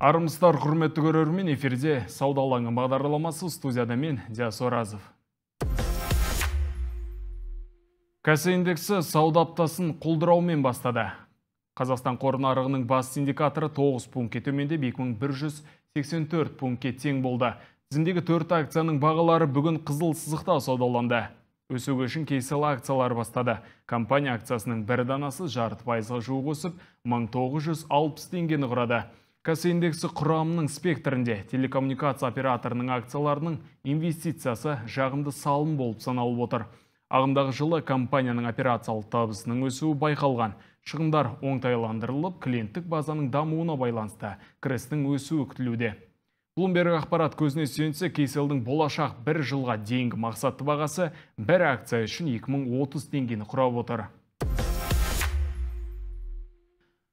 Армыстар құрметті көрермен эфирде сауда алаңы бағдарламасы студияда мен диас оразов кәсі индексі сауда аптасын құлдыраумен бастады қазақстан қор бас индикаторы 9 пунктке төмендеп 2184 пунктке тең болды Зіндегі 4 акцияның бағалары бүгін қызыл сызықта саудаланды өсуі үшін кейсел акциялар бастады компания акциясының бір данасы жарты пайызға жуық өсіп 1960 теңгені құрады Кәсі индексі құрамының спектрінде телекоммуникация операторының акцияларының инвестициясы жағымды салым болып саналып отыр. Ағымдағы жылы компанияның операциялы табысының өсуі байқалған. Шығындар оңтайландырылып, клиенттік базаның дамуына байланысты кірістің өсуі күтілуде. Блумберг ақпарат көзіне сүйенсе, кейселдің болашақ бір жылға дейінгі мақсатты бағасы бір акция үшін 2030 теңгені құрап отыр.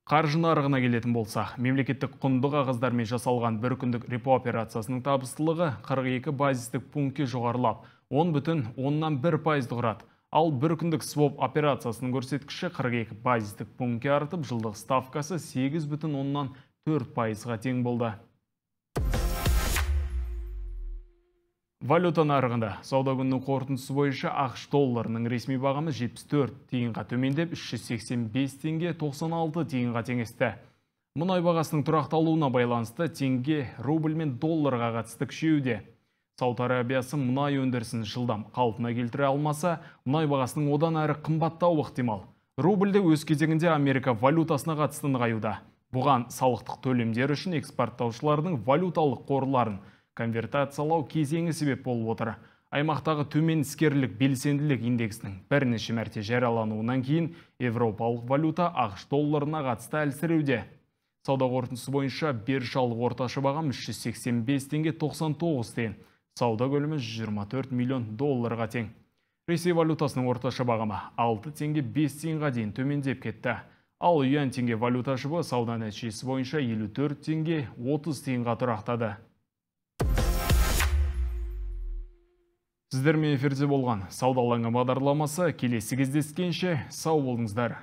Қаржы нарығына келетін болсақ, мемлекеттік құнды қағаздармен жасалған бір күндік репо операциясының табыстылығы 42 базистік пунктке жоғарылап, Он бүтін оннан бір пайызды құрады. Ал бір күндік своп операциясының көрсеткіші 42 базистік пунктке артып, жылдық ставкасы сегіз бүтін оннан төрт пайызға тең болды. Валюта нарығында сауда күнінің қорытындысы бойынша ақш долларының ресми бағамы 74 тиынға төмендеп 385 теңге 96 тиынға теңесті. Мұнай бағасының тұрақталуына байланысты теңге рубль мен долларға қатысты күшеуде. Сауд Арабиясы мұнай өндірісін жылдам қалпына келтіре алмаса, мұнай бағасының одан әрі қымбаттауы ықтимал. де өз кезегінде Америка валютасына қатысты нығаюда. Бұған салықтық төлемдер үшін экспорттаушылардың валюталық қорларын конвертациялау кезеңі себеп болып отыр аймақтағы төмен іскерлік белсенділік индексінің бірнеше мәрте жариялануынан кейін европалық валюта ақш долларына қатысты әлсіреуде сауда қорытындысы бойынша биржалық орташа бағам 385 теңге 99 тиын сауда көлемі 24 миллион долларға тең Ресей валютасының орташа бағамы 6 теңге 5 тиынға дейін төмендеп кетті. Ал юань теңге валюта сауда нәтижесі бойынша 54 теңге 30 тиынға тұрақтады. сіздермен эфирде болған сауда алаңы бағдарламасы келесі кездескенше сау болыңыздар